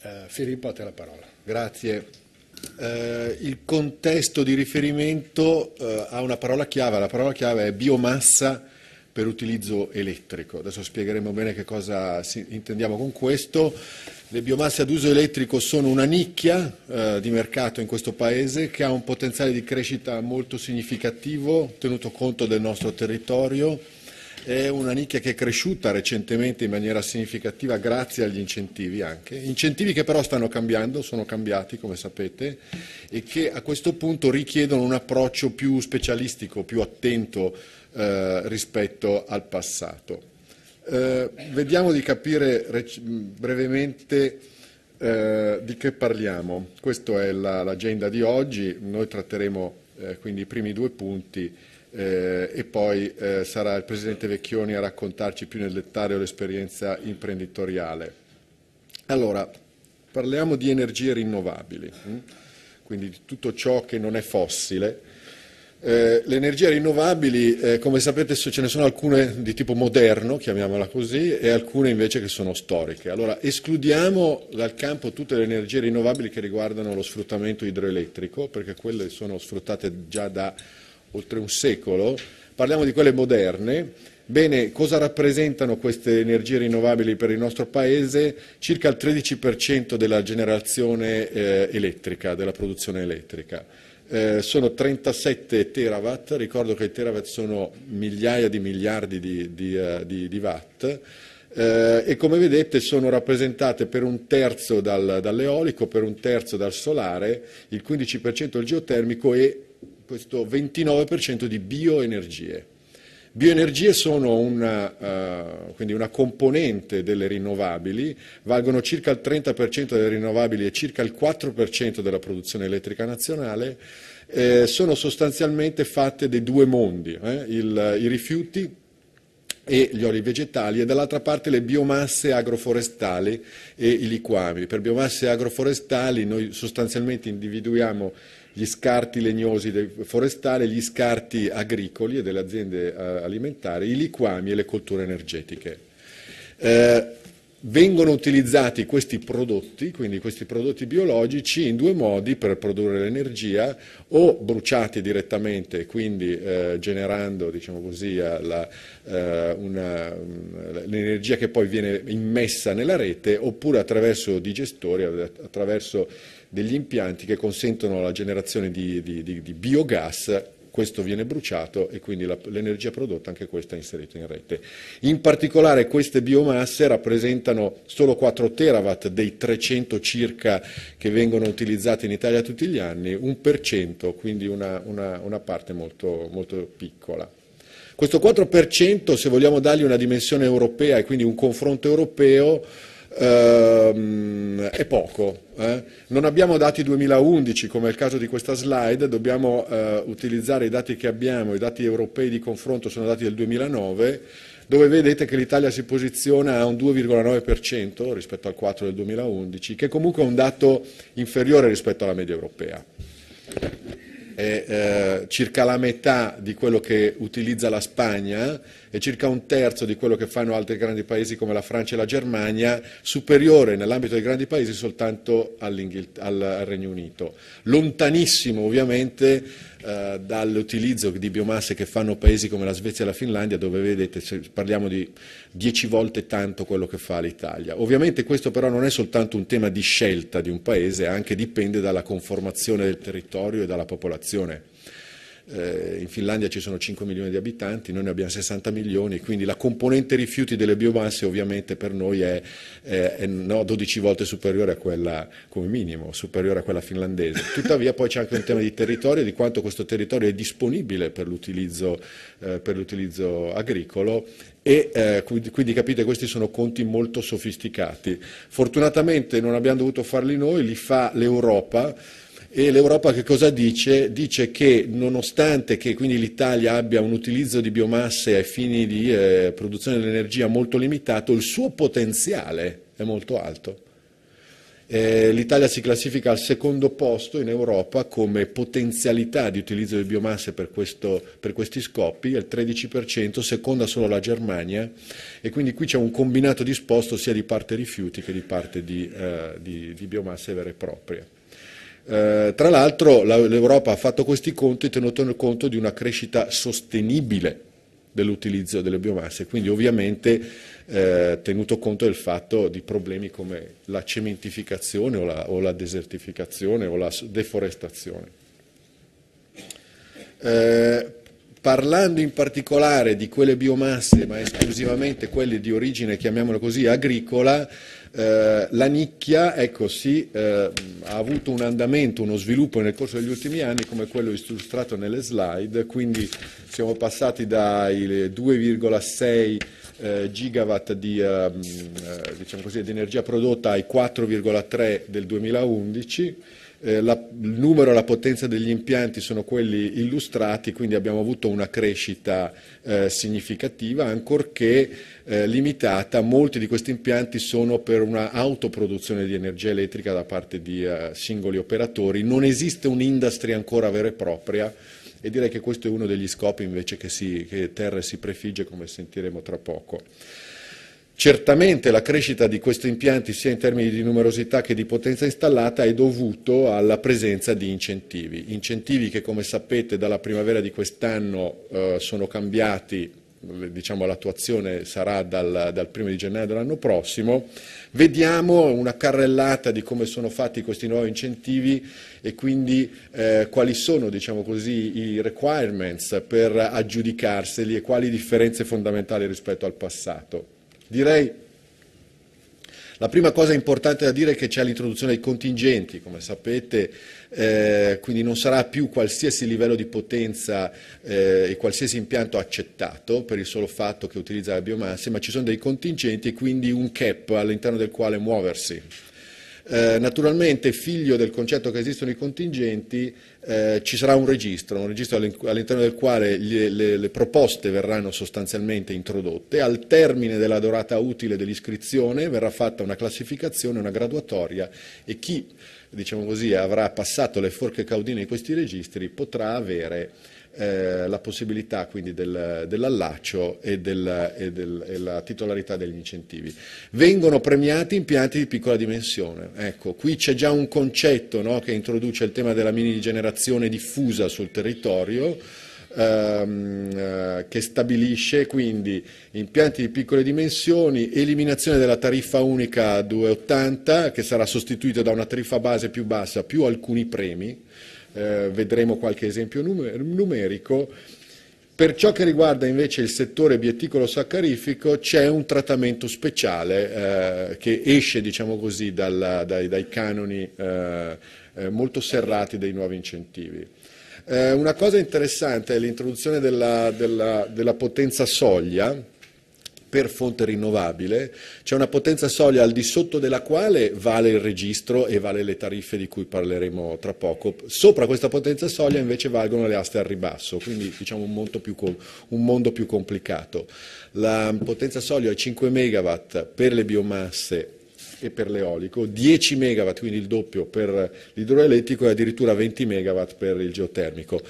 Eh, Filippo, a te la parola. Grazie. Eh, il contesto di riferimento eh, ha una parola chiave, la parola chiave è biomassa per utilizzo elettrico. Adesso spiegheremo bene che cosa intendiamo con questo. Le biomasse ad uso elettrico sono una nicchia eh, di mercato in questo Paese che ha un potenziale di crescita molto significativo, tenuto conto del nostro territorio è una nicchia che è cresciuta recentemente in maniera significativa grazie agli incentivi anche, incentivi che però stanno cambiando, sono cambiati come sapete e che a questo punto richiedono un approccio più specialistico, più attento eh, rispetto al passato. Eh, vediamo di capire brevemente eh, di che parliamo. Questa è la, l'agenda di oggi, noi tratteremo eh, quindi i primi due punti eh, e poi eh, sarà il Presidente Vecchioni a raccontarci più nel dettaglio l'esperienza imprenditoriale. Allora, parliamo di energie rinnovabili, hm? quindi di tutto ciò che non è fossile. Eh, le energie rinnovabili, eh, come sapete, ce ne sono alcune di tipo moderno, chiamiamola così, e alcune invece che sono storiche. Allora, escludiamo dal campo tutte le energie rinnovabili che riguardano lo sfruttamento idroelettrico, perché quelle sono sfruttate già da oltre un secolo, parliamo di quelle moderne, Bene, cosa rappresentano queste energie rinnovabili per il nostro Paese? Circa il 13% della generazione eh, elettrica, della produzione elettrica. Eh, sono 37 terawatt, ricordo che i terawatt sono migliaia di miliardi di, di, uh, di, di watt. Eh, e come vedete sono rappresentate per un terzo dal, dall'eolico, per un terzo dal solare, il 15% il geotermico e questo 29% di bioenergie. Bioenergie sono una, uh, una, componente delle rinnovabili, valgono circa il 30% delle rinnovabili e circa il 4% della produzione elettrica nazionale, eh, sono sostanzialmente fatte dei due mondi, eh, il, i rifiuti e gli oli vegetali e dall'altra parte le biomasse agroforestali e i liquami. Per biomasse agroforestali noi sostanzialmente individuiamo gli scarti legnosi forestali, gli scarti agricoli e delle aziende eh, alimentari, i liquami e le colture energetiche. Eh, vengono utilizzati questi prodotti, quindi questi prodotti biologici, in due modi per produrre l'energia, o bruciati direttamente, quindi eh, generando diciamo così, alla, eh, eh, una, mm, l'energia che poi viene immessa nella rete, oppure attraverso digestori, attraverso degli impianti che consentono la generazione di, di, di, di biogas questo viene bruciato e quindi l'energia prodotta anche questa è inserita in rete. In particolare queste biomasse rappresentano solo 4 terawatt dei 300 circa che vengono utilizzati in Italia tutti gli anni, un per cento, quindi una, una, una parte molto, molto piccola. Questo 4%, se vogliamo dargli una dimensione europea e quindi un confronto europeo, ehm, è poco. Eh? Non abbiamo dati 2011 come è il caso di questa slide, dobbiamo eh, utilizzare i dati che abbiamo, i dati europei di confronto sono dati del 2009, dove vedete che l'Italia si posiziona a un 2,9% rispetto al 4 del 2011, che comunque è un dato inferiore rispetto alla media europea. È eh, circa la metà di quello che utilizza la Spagna, è circa un terzo di quello che fanno altri grandi paesi come la Francia e la Germania, superiore nell'ambito dei grandi paesi soltanto al Regno Unito. Lontanissimo ovviamente eh, dall'utilizzo di biomasse che fanno paesi come la Svezia e la Finlandia, dove vedete parliamo di dieci volte tanto quello che fa l'Italia. Ovviamente questo però non è soltanto un tema di scelta di un paese, anche dipende dalla conformazione del territorio e dalla popolazione eh, in Finlandia ci sono 5 milioni di abitanti, noi ne abbiamo 60 milioni, quindi la componente rifiuti delle biomasse ovviamente per noi è, è, è no, 12 volte superiore a quella, come minimo, superiore a quella finlandese. Tuttavia poi c'è anche un tema di territorio, di quanto questo territorio è disponibile per l'utilizzo, eh, per l'utilizzo agricolo e eh, quindi capite questi sono conti molto sofisticati. Fortunatamente non abbiamo dovuto farli noi, li fa l'Europa e l'Europa che cosa dice? Dice che nonostante che quindi l'Italia abbia un utilizzo di biomasse ai fini di eh, produzione dell'energia molto limitato, il suo potenziale è molto alto. Eh, L'Italia si classifica al secondo posto in Europa come potenzialità di utilizzo di biomasse per, questo, per questi scopi, il 13%, seconda solo la Germania e quindi qui c'è un combinato disposto sia di parte rifiuti che di parte di, eh, di, di biomasse vere e proprie. Eh, tra l'altro l'Europa ha fatto questi conti tenuto conto di una crescita sostenibile dell'utilizzo delle biomasse, quindi ovviamente eh, tenuto conto del fatto di problemi come la cementificazione o la, o la desertificazione o la deforestazione. Eh, parlando in particolare di quelle biomasse, ma esclusivamente quelle di origine, chiamiamola così, agricola, eh, la nicchia ecco, sì, eh, ha avuto un andamento, uno sviluppo nel corso degli ultimi anni come quello illustrato nelle slide, quindi siamo passati dai 2,6 eh, gigawatt di, eh, mm, eh, diciamo così, di energia prodotta ai 4,3 del 2011. Eh, la, il numero e la potenza degli impianti sono quelli illustrati, quindi abbiamo avuto una crescita eh, significativa, ancorché eh, limitata. Molti di questi impianti sono per una autoproduzione di energia elettrica da parte di eh, singoli operatori. Non esiste un'industria ancora vera e propria e direi che questo è uno degli scopi invece che, si, che Terre si prefigge, come sentiremo tra poco. Certamente la crescita di questi impianti, sia in termini di numerosità che di potenza installata, è dovuta alla presenza di incentivi. Incentivi che, come sapete, dalla primavera di quest'anno eh, sono cambiati, diciamo, l'attuazione sarà dal, dal primo di gennaio dell'anno prossimo. Vediamo una carrellata di come sono fatti questi nuovi incentivi e quindi eh, quali sono diciamo così, i requirements per aggiudicarseli e quali differenze fondamentali rispetto al passato. Direi la prima cosa importante da dire è che c'è l'introduzione dei contingenti, come sapete, eh, quindi non sarà più qualsiasi livello di potenza eh, e qualsiasi impianto accettato per il solo fatto che utilizza la biomassa, ma ci sono dei contingenti e quindi un cap all'interno del quale muoversi. Eh, naturalmente, figlio del concetto che esistono i contingenti, eh, ci sarà un registro, un registro all'interno del quale le, le, le proposte verranno sostanzialmente introdotte. Al termine della durata utile dell'iscrizione verrà fatta una classificazione, una graduatoria e chi diciamo così, avrà passato le forche caudine di questi registri potrà avere eh, la possibilità quindi del, dell'allaccio e, del, e, del, e, la titolarità degli incentivi. Vengono premiati impianti di piccola dimensione. Ecco, qui c'è già un concetto no, che introduce il tema della mini generazione diffusa sul territorio ehm, eh, che stabilisce quindi impianti di piccole dimensioni, eliminazione della tariffa unica 280 che sarà sostituita da una tariffa base più bassa più alcuni premi, eh, vedremo qualche esempio numerico. Per ciò che riguarda invece il settore bieticolo saccarifico c'è un trattamento speciale eh, che esce diciamo così, dalla, dai, dai, canoni eh, eh, molto serrati dei nuovi incentivi. Eh, una cosa interessante è l'introduzione della, della, della potenza soglia, per fonte rinnovabile, c'è una potenza soglia al di sotto della quale vale il registro e vale le tariffe di cui parleremo tra poco, sopra questa potenza soglia invece valgono le aste al ribasso, quindi diciamo un mondo più, un mondo più complicato. La potenza soglia è 5 MW per le biomasse e per l'eolico, 10 MW, quindi il doppio per l'idroelettrico e addirittura 20 MW per il geotermico.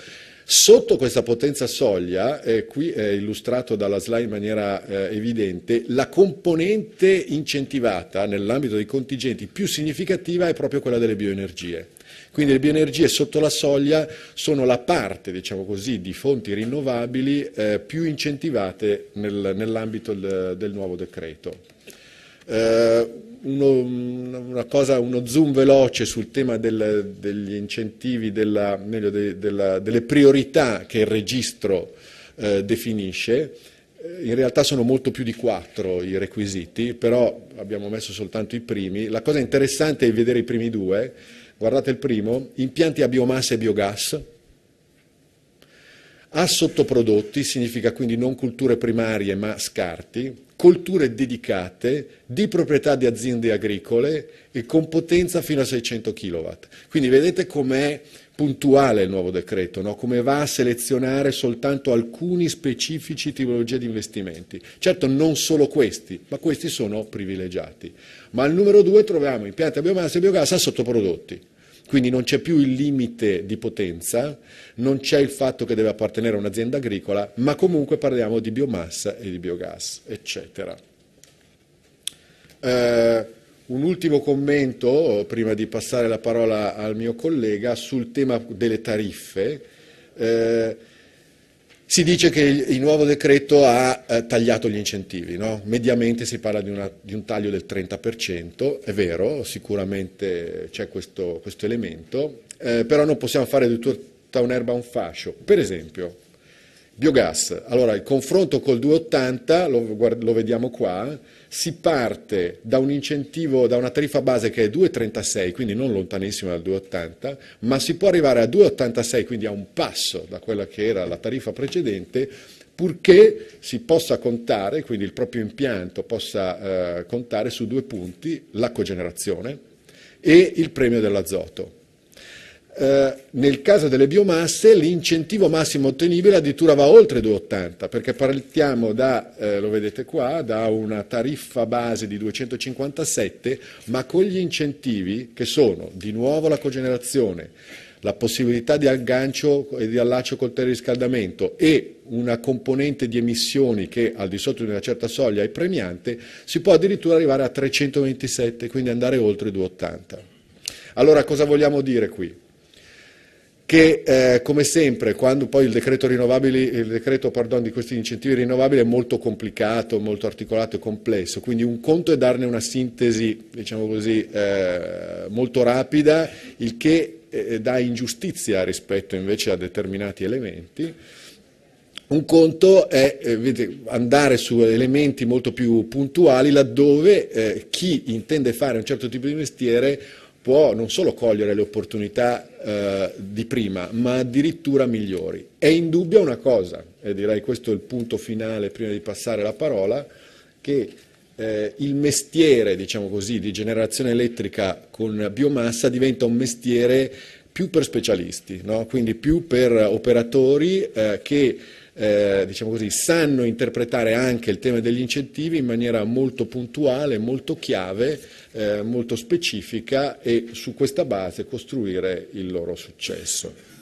Sotto questa potenza soglia, eh, qui è illustrato dalla slide in maniera eh, evidente, la componente incentivata nell'ambito dei contingenti più significativa è proprio quella delle bioenergie. Quindi le bioenergie sotto la soglia sono la parte, diciamo così, di fonti rinnovabili eh, più incentivate nel, nell'ambito del, del, nuovo decreto. Eh, uno, una cosa, uno zoom veloce sul tema del, degli incentivi, della, meglio, de, della, delle priorità che il registro eh, definisce. In realtà sono molto più di quattro i requisiti, però abbiamo messo soltanto i primi. La cosa interessante è vedere i primi due. Guardate il primo, impianti a biomassa e biogas, a sottoprodotti significa quindi non culture primarie ma scarti, colture dedicate di proprietà di aziende agricole e con potenza fino a 600 kW. Quindi vedete com'è puntuale il nuovo decreto, no? come va a selezionare soltanto alcuni specifici tipologie di investimenti. Certo non solo questi, ma questi sono privilegiati. Ma al numero due troviamo impianti a biomassa e biogas a sottoprodotti. Quindi non c'è più il limite di potenza, non c'è il fatto che deve appartenere a un'azienda agricola, ma comunque parliamo di biomassa e di biogas, eccetera. Eh, un ultimo commento, prima di passare la parola al mio collega, sul tema delle tariffe. Eh, si dice che il, il nuovo decreto ha eh, tagliato gli incentivi, no? mediamente si parla di, una, di, un taglio del 30%, è vero, sicuramente c'è questo, questo elemento, eh, però non possiamo fare di tutta un'erba un fascio. Per esempio, Biogas, allora il confronto col 280, lo, lo vediamo qua, si parte da un incentivo, da una tariffa base che è 2,36, quindi non lontanissima dal 2,80, ma si può arrivare a 2,86, quindi a un passo da quella che era la tariffa precedente, purché si possa contare, quindi il proprio impianto possa eh, contare su due punti, la cogenerazione e il premio dell'azoto eh, nel caso delle biomasse l'incentivo massimo ottenibile addirittura va oltre 2,80 perché partiamo da, eh, lo vedete qua, da una tariffa base di 257 ma con gli incentivi che sono di nuovo la cogenerazione, la possibilità di aggancio e di allaccio col teleriscaldamento e una componente di emissioni che al di sotto di una certa soglia è premiante, si può addirittura arrivare a 327, quindi andare oltre 280. Allora cosa vogliamo dire qui? che eh, come sempre quando poi il decreto, il decreto pardon, di questi incentivi rinnovabili è molto complicato, molto articolato e complesso, quindi un conto è darne una sintesi diciamo così, eh, molto rapida, il che eh, dà ingiustizia rispetto invece a determinati elementi. Un conto è eh, andare su elementi molto più puntuali laddove eh, chi intende fare un certo tipo di mestiere può non solo cogliere le opportunità eh, di prima, ma addirittura migliori. È indubbia una cosa, e direi questo è il punto finale prima di passare la parola, che eh, il mestiere, diciamo così, di generazione elettrica con biomassa diventa un mestiere più per specialisti, no? quindi più per eh, operatori eh, che eh, diciamo così, sanno interpretare anche il tema degli incentivi in maniera molto puntuale, molto chiave, eh, molto specifica e su questa base costruire il loro successo.